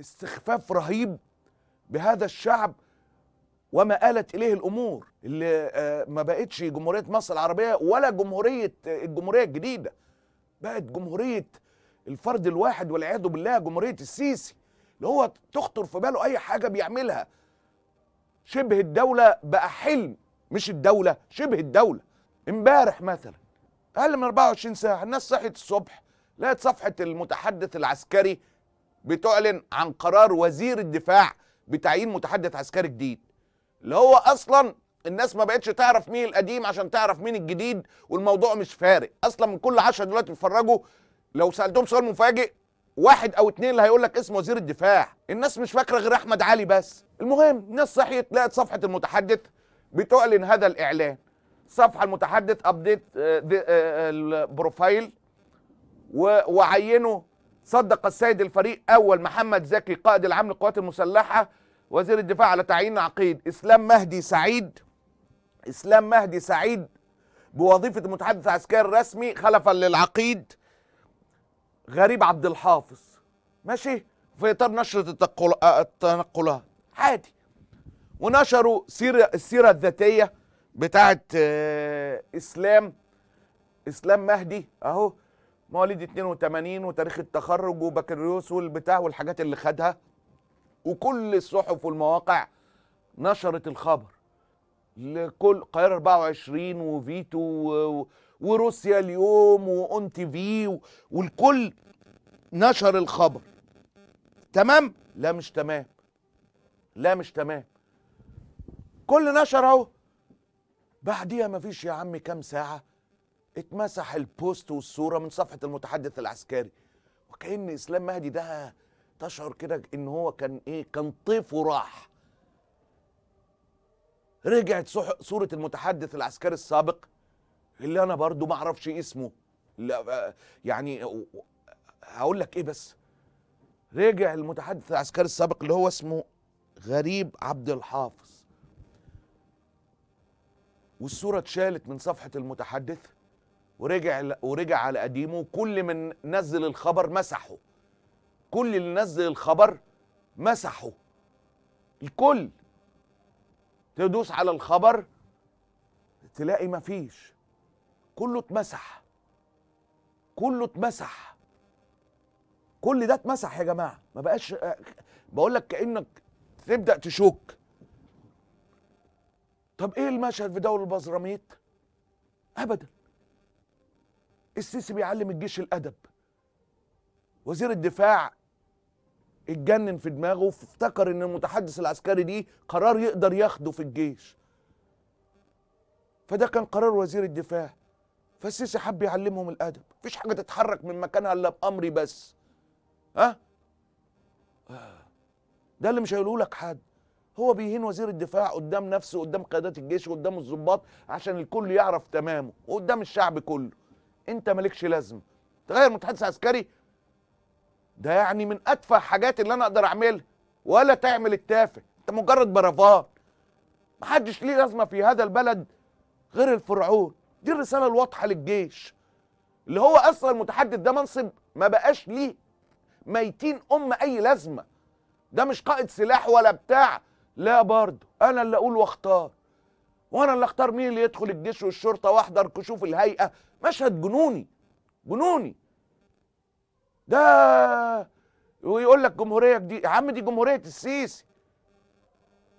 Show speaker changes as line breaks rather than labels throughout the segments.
استخفاف رهيب بهذا الشعب وما آلت إليه الأمور اللي آه، ما بقتش جمهورية مصر العربية ولا جمهورية الجمهورية الجديدة بقت جمهورية الفرد الواحد والعياذ بالله جمهورية السيسي اللي هو تخطر في باله أي حاجة بيعملها شبه الدولة بقى حلم مش الدولة شبه الدولة امبارح مثلا أقل من 24 ساعة الناس صحت الصبح لقت صفحة المتحدث العسكري بتعلن عن قرار وزير الدفاع بتعيين متحدث عسكري جديد اللي هو اصلا الناس ما بقتش تعرف مين القديم عشان تعرف مين الجديد والموضوع مش فارق اصلا من كل 10 دلوقتي بيتفرجوا لو سالتهم سؤال مفاجئ واحد او اتنين اللي هيقول لك اسم وزير الدفاع الناس مش فاكره غير احمد علي بس المهم الناس صحيت لقت صفحه المتحدث بتعلن هذا الاعلان صفحه المتحدث ابديت آه، آه، آه، البروفايل وعينه صدق السيد الفريق أول محمد زكي قائد العام للقوات المسلحة وزير الدفاع على تعيين عقيد إسلام مهدي سعيد إسلام مهدي سعيد بوظيفة المتحدث العسكري الرسمي خلفا للعقيد غريب عبد الحافظ ماشي في إطار نشرة التنقلات عادي ونشروا سيرة السيرة الذاتية بتاعت آه، إسلام إسلام مهدي أهو مواليد 82 وتاريخ التخرج وبكالوريوس والبتاع والحاجات اللي خدها وكل الصحف والمواقع نشرت الخبر لكل قاهرة 24 وفيتو وروسيا اليوم وأون تي في والكل نشر الخبر تمام لا مش تمام لا مش تمام كل نشر اهو بعديها مفيش يا عم كام ساعه اتمسح البوست والصوره من صفحه المتحدث العسكري وكان اسلام مهدي ده تشعر كده ان هو كان ايه كان طيف وراح رجعت صوره المتحدث العسكري السابق اللي انا برضو ما اعرفش اسمه لا آه، يعني هقول لك ايه بس رجع المتحدث العسكري السابق اللي هو اسمه غريب عبد الحافظ والصوره اتشالت من صفحه المتحدث ورجع ورجع على قديمه كل من نزل الخبر مسحه كل اللي نزل الخبر مسحه الكل تدوس على الخبر تلاقي مفيش كله اتمسح كله اتمسح كل ده اتمسح يا جماعه ما بقاش آه، بقول لك كانك تبدا تشك طب ايه المشهد في دور البزراميت ابدا السيسي بيعلم الجيش الادب وزير الدفاع اتجنن في دماغه وافتكر ان المتحدث العسكري دي قرار يقدر ياخده في الجيش فده كان قرار وزير الدفاع فالسيسي حب يعلمهم الادب مفيش حاجه تتحرك من مكانها الا بامري بس ها ده اللي مش هيقوله لك حد هو بيهين وزير الدفاع قدام نفسه قدام قيادات الجيش قدام الضباط عشان الكل يعرف تمامه وقدام الشعب كله انت مالكش لازمه تغير متحدث عسكري ده يعني من ادفع حاجات اللي انا اقدر اعملها ولا تعمل التافه انت مجرد برفان محدش ليه لازمه في هذا البلد غير الفرعون دي الرساله الواضحه للجيش اللي هو اصلا المتحدث ده منصب ما بقاش ليه ميتين ام اي لازمه ده مش قائد سلاح ولا بتاع لا برضه انا اللي اقول واختار وانا اللي اختار مين اللي يدخل الجيش والشرطه واحضر كشوف الهيئه مشهد جنوني جنوني ده ويقول لك جمهوريه جديده يا عم دي جمهوريه السيسي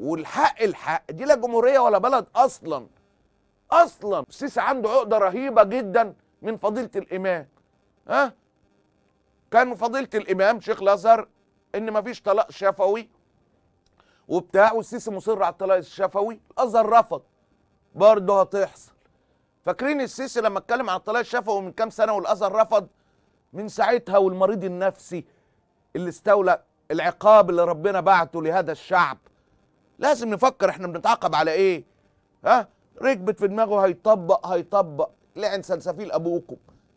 والحق الحق دي لا جمهوريه ولا بلد اصلا اصلا السيسي عنده عقده رهيبه جدا من فضيله الامام ها كان فضيله الامام شيخ الازهر ان مفيش طلاق شفوي وبتاع والسيسي مصر على الطلاق الشفوي الازهر رفض برضه هتحصل فاكرين السيسي لما اتكلم عن الطلاق الشفوي من كام سنه والازهر رفض من ساعتها والمريض النفسي اللي استولى العقاب اللي ربنا بعته لهذا الشعب لازم نفكر احنا بنتعاقب على ايه ها ركبت في دماغه هيطبق هيطبق لعن سلسفيل ابوكم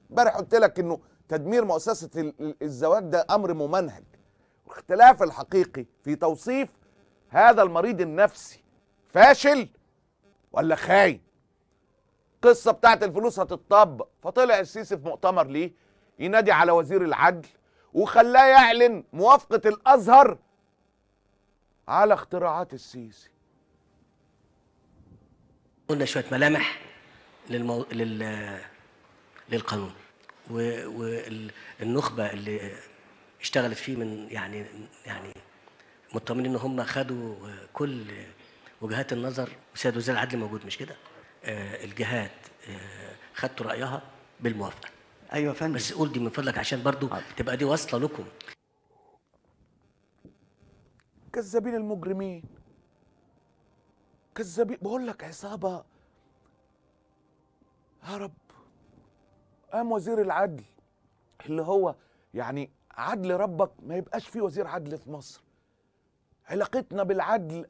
امبارح قلت لك انه تدمير مؤسسه الزواج ده امر ممنهج الاختلاف الحقيقي في توصيف هذا المريض النفسي فاشل ولا خاين القصه بتاعت الفلوس هتتطبق فطلع السيسي في مؤتمر ليه ينادي على وزير العدل وخلاه يعلن موافقه الازهر على اختراعات السيسي قلنا شويه ملامح للمو... لل... للقانون والنخبه اللي اشتغلت فيه من يعني يعني مطمنين ان هم خدوا كل وجهات النظر وسيد وزير العدل موجود مش كده؟ آه، الجهات آه، خدتوا رايها بالموافقه. ايوه يا فندم بس قول دي من فضلك عشان برضو تبقى دي واصله لكم. كذابين المجرمين كذابين بقول لك عصابه هرب قام وزير العدل اللي هو يعني عدل ربك ما يبقاش فيه وزير عدل في مصر علاقتنا بالعدل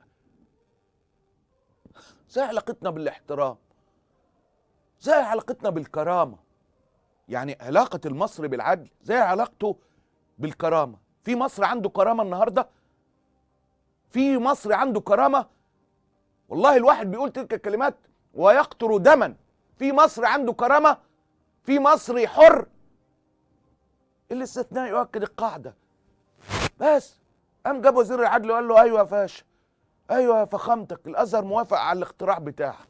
زي علاقتنا بالاحترام زي علاقتنا بالكرامه يعني علاقه المصري بالعدل زي علاقته بالكرامه في مصر عنده كرامه النهارده في مصر عنده كرامه والله الواحد بيقول تلك الكلمات ويقطر دما في مصر عنده كرامه في مصري حر الاستثناء يؤكد القاعده بس قام جاب وزير العدل وقال له ايوه يا فاشا ايوه يا فخامتك الازهر موافق على الاقتراح بتاعك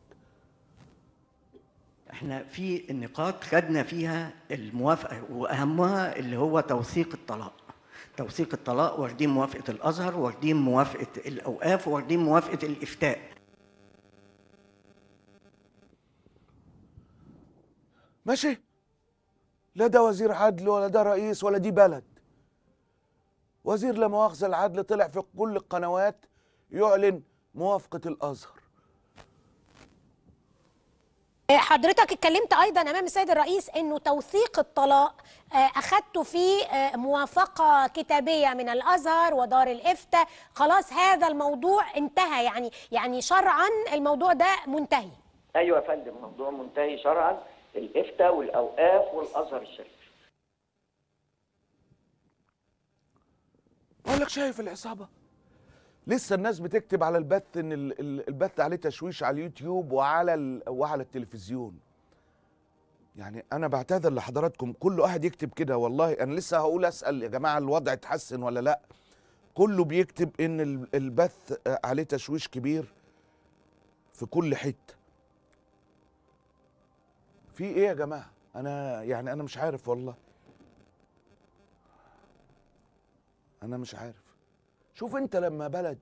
احنا في النقاط خدنا فيها الموافقه واهمها اللي هو توثيق الطلاق توثيق الطلاق واخدين موافقه الازهر واخدين موافقه الاوقاف واخدين موافقه الافتاء ماشي لا ده وزير عدل ولا ده رئيس ولا دي بلد وزير لا مؤاخذه العدل طلع في كل القنوات يعلن موافقه الازهر إيه، حضرتك اتكلمت ايضا امام السيد الرئيس انه توثيق الطلاق آه، اخذته في آه، موافقه كتابيه من الازهر ودار الافتاء خلاص هذا الموضوع انتهى يعني يعني شرعا الموضوع ده منتهي ايوه يا فندم الموضوع منتهي شرعا الافتاء والاوقاف والازهر الشريف بقول لك شايف العصابه لسه الناس بتكتب على البث ان البث عليه تشويش على اليوتيوب وعلى وعلى التلفزيون يعني انا بعتذر لحضراتكم كل واحد يكتب كده والله انا لسه هقول اسال يا جماعه الوضع اتحسن ولا لا كله بيكتب ان البث عليه تشويش كبير في كل حته في ايه يا جماعه انا يعني انا مش عارف والله انا مش عارف شوف انت لما بلد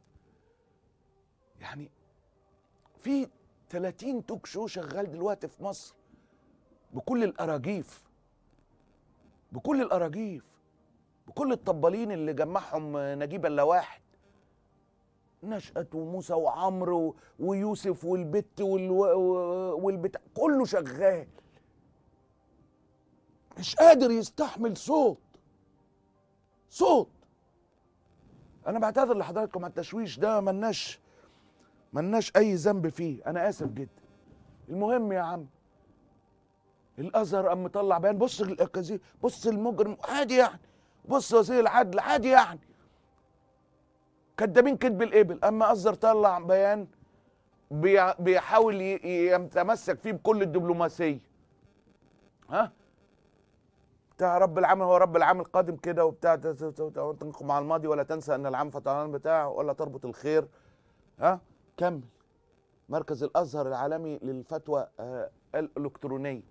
يعني في 30 توك شو شغال دلوقتي في مصر بكل الاراجيف بكل الاراجيف بكل الطبالين اللي جمعهم نجيب الا واحد نشأة وموسى وعمرو ويوسف والبت والو... والبتاع كله شغال مش قادر يستحمل صوت صوت انا بعتذر لحضراتكم على التشويش ده ملناش ملناش اي ذنب فيه انا اسف جدا المهم يا عم الازهر قام مطلع بيان بص بص المجرم عادي يعني بص وزير العدل عادي يعني كدابين كذب الابل اما الازهر طلع بيان بيحاول يتمسك فيه بكل الدبلوماسيه ها بتاع رب العمل هو رب العمل قادم كده وبتاع وانت مع الماضي ولا تنسى ان العام فتران بتاع ولا تربط الخير ها كمل مركز الازهر العالمي للفتوى آه، الالكترونيه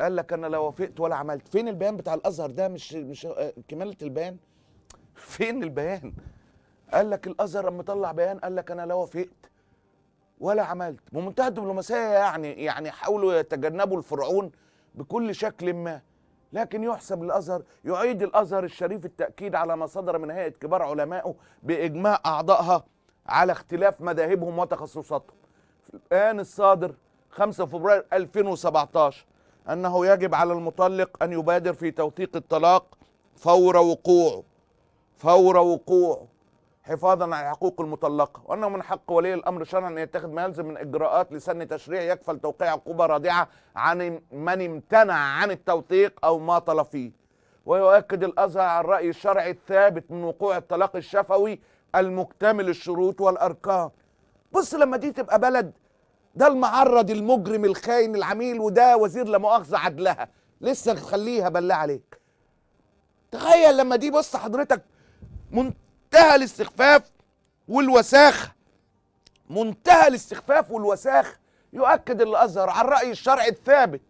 قال لك انا لا وافقت ولا عملت فين البيان بتاع الازهر ده مش مش آه، كماله البيان فين البيان قال لك الازهر لما طلع بيان قال لك انا لا وافقت ولا عملت بمنتهى الدبلوماسيه يعني يعني حاولوا يتجنبوا الفرعون بكل شكل ما لكن يحسب الازهر يعيد الازهر الشريف التاكيد على ما صدر من هيئه كبار علمائه باجماع اعضائها على اختلاف مذاهبهم وتخصصاتهم الان الصادر 5 فبراير 2017 انه يجب على المطلق ان يبادر في توثيق الطلاق فور وقوعه فور وقوعه حفاظا على الحقوق المطلقة وأنه من حق ولي الأمر شرعا أن يتخذ ما يلزم من إجراءات لسن تشريع يكفل توقيع عقوبة رادعة عن من امتنع عن التوثيق أو ما طلب فيه ويؤكد الأزهر على الرأي الشرعي الثابت من وقوع الطلاق الشفوي المكتمل الشروط والأركان بص لما دي تبقى بلد ده المعرض المجرم الخاين العميل وده وزير لا مؤاخذة عدلها لسه تخليها بالله عليك تخيل لما دي بص حضرتك منت منتهى الاستخفاف والوساخ منتهى الاستخفاف والوساخ يؤكد الازهر على الراي الشرعي الثابت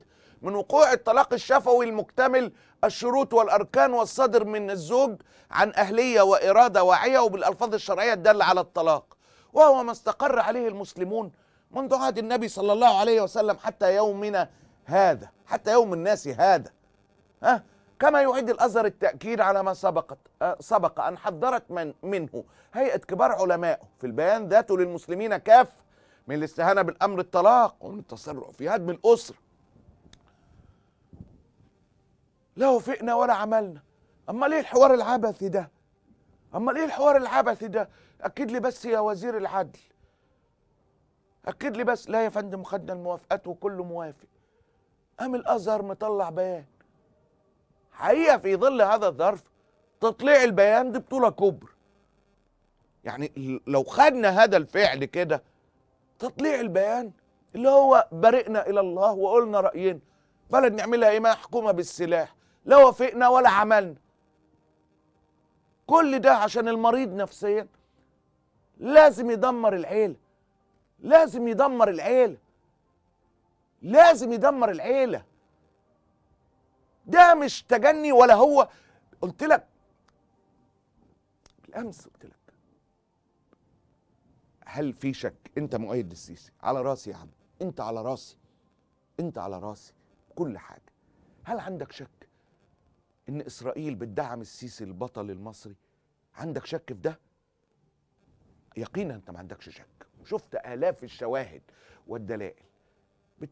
من وقوع الطلاق الشفوي المكتمل الشروط والاركان والصدر من الزوج عن اهليه واراده واعيه وبالالفاظ الشرعيه الداله على الطلاق وهو ما استقر عليه المسلمون منذ عهد النبي صلى الله عليه وسلم حتى يومنا هذا حتى يوم الناس هذا ها كما يعيد الأزهر التأكيد على ما سبقت آه، سبق أن حذرت من منه هيئة كبار علمائه في البيان ذاته للمسلمين كاف من الاستهانة بالأمر الطلاق ومن التسرع في هدم الأسرة لا وفقنا ولا عملنا أما ليه الحوار العبثي ده أما ليه الحوار العبثي ده أكد لي بس يا وزير العدل أكد لي بس لا يا فندم خدنا الموافقات وكله موافق قام الأزهر مطلع بيان حقيقه في ظل هذا الظرف تطليع البيان دي بطوله كبرى يعني لو خدنا هذا الفعل كده تطليع البيان اللي هو برئنا الى الله وقلنا راينا بلد نعملها ايه محكومه بالسلاح لا وافقنا ولا عملنا كل ده عشان المريض نفسيا لازم يدمر العيله لازم يدمر العيله لازم يدمر العيله ده مش تجني ولا هو قلت لك بالامس قلت لك هل في شك انت مؤيد للسيسي على راسي يا عم انت على راسي انت على راسي كل حاجه هل عندك شك ان اسرائيل بتدعم السيسي البطل المصري عندك شك في ده يقينا انت ما عندكش شك شفت الاف الشواهد والدلائل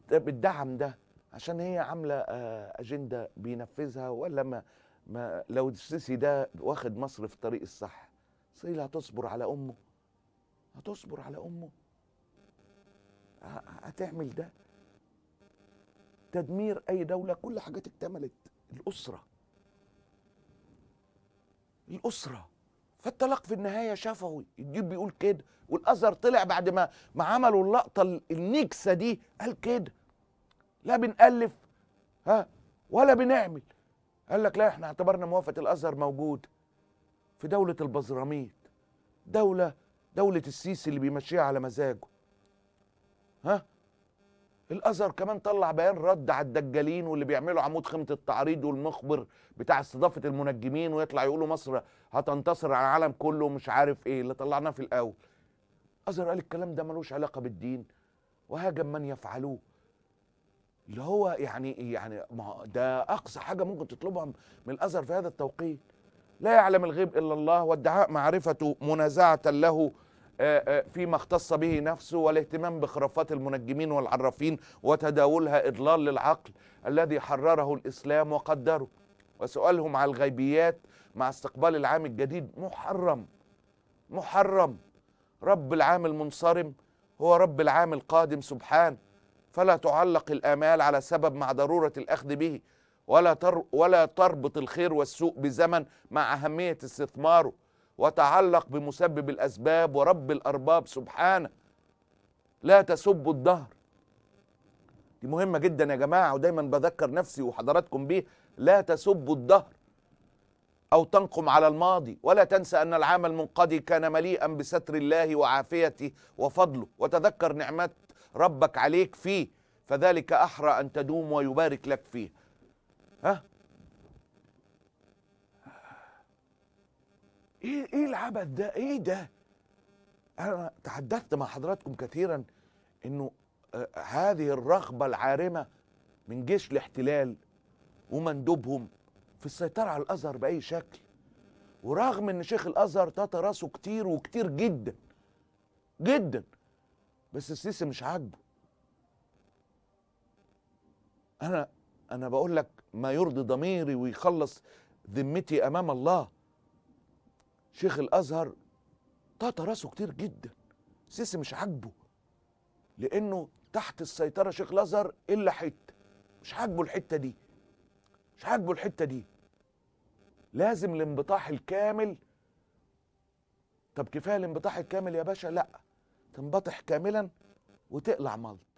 بتدعم ده عشان هي عامله آه، اجنده بينفذها ولا ما, ما لو السيسي ده واخد مصر في الطريق الصح إسرائيل هتصبر على امه هتصبر على امه هتعمل ده تدمير اي دوله كل حاجات اكتملت الاسره الاسره فالطلاق في النهايه شفوي الديب بيقول كده والازهر طلع بعد ما ما عملوا اللقطه النكسه دي قال كده لا بنألف ها ولا بنعمل قال لك لا احنا اعتبرنا موافقه الازهر موجوده في دوله البزراميت دوله دوله السيسي اللي بيمشيها على مزاجه ها الازهر كمان طلع بيان رد على الدجالين واللي بيعملوا عمود خيمه التعريض والمخبر بتاع استضافه المنجمين ويطلع يقولوا مصر هتنتصر على العالم كله ومش عارف ايه اللي طلعناه في الاول الازهر قال الكلام ده ملوش علاقه بالدين وهاجم من يفعلوه اللي هو يعني إيه؟ يعني ما ده اقصى حاجه ممكن تطلبها من الازهر في هذا التوقيت لا يعلم الغيب الا الله وادعاء معرفته منازعه له آه، آه، فيما اختص به نفسه والاهتمام بخرافات المنجمين والعرافين وتداولها اضلال للعقل الذي حرره الاسلام وقدره وسؤالهم على الغيبيات مع استقبال العام الجديد محرم محرم رب العام المنصرم هو رب العام القادم سبحانه فلا تعلق الآمال على سبب مع ضرورة الأخذ به ولا, تر ولا تربط الخير والسوء بزمن مع أهمية استثماره وتعلق بمسبب الأسباب ورب الأرباب سبحانه لا تسبوا الدهر دي مهمة جدا يا جماعة ودايما بذكر نفسي وحضراتكم بيه لا تسبوا الدهر أو تنقم على الماضي ولا تنسى أن العام المنقضي كان مليئا بستر الله وعافيته وفضله وتذكر نعمته ربك عليك فيه فذلك أحرى أن تدوم ويبارك لك فيه ها ايه ايه العبث ده ايه ده انا تحدثت مع حضراتكم كثيرا انه آه، هذه الرغبه العارمه من جيش الاحتلال ومندوبهم في السيطره على الازهر باي شكل ورغم ان شيخ الازهر تاتى راسه كتير وكتير جدا جدا بس السيسي مش عاجبه انا انا بقول لك ما يرضي ضميري ويخلص ذمتي امام الله شيخ الازهر طاطا راسه كتير جدا السيسي مش عاجبه لانه تحت السيطره شيخ الازهر الا حته مش عاجبه الحته دي مش عاجبه الحته دي لازم الانبطاح الكامل طب كفايه الانبطاح الكامل يا باشا لا تنبطح كاملا وتقلع ملط